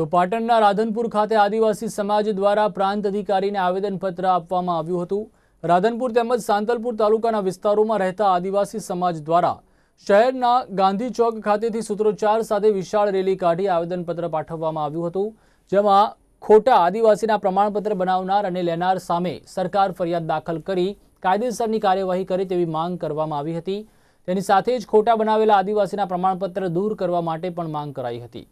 તો પાટણના રાધનપુર ખાતે આદિવાસી સમાજ દ્વારા પ્રાંત અધિકારીને આવેદનપત્ર આપવામાં આવ્યું હતું રાધનપુર તેમજ સાંતલપુર તાલુકાના વિસ્તારોમાં રહેતા આદિવાસી સમાજ દ્વારા શહેરના ગાંધી ચોક ખાતેથી સૂત્રોચ્ચાર સાથે વિશાળ રેલી કાઢી આવેદનપત્ર પાઠવવામાં આવ્યું હતું જેમાં ખોટા આદિવાસીના પ્રમાણપત્ર બનાવનાર અને લેનાર સામે સરકાર ફરિયાદ દાખલ કરી કાયદેસરની કાર્યવાહી કરે તેવી માંગ કરવામાં આવી હતી તેની સાથે જ ખોટા બનાવેલા આદિવાસીના પ્રમાણપત્ર દૂર કરવા માટે પણ માંગ કરાઈ હતી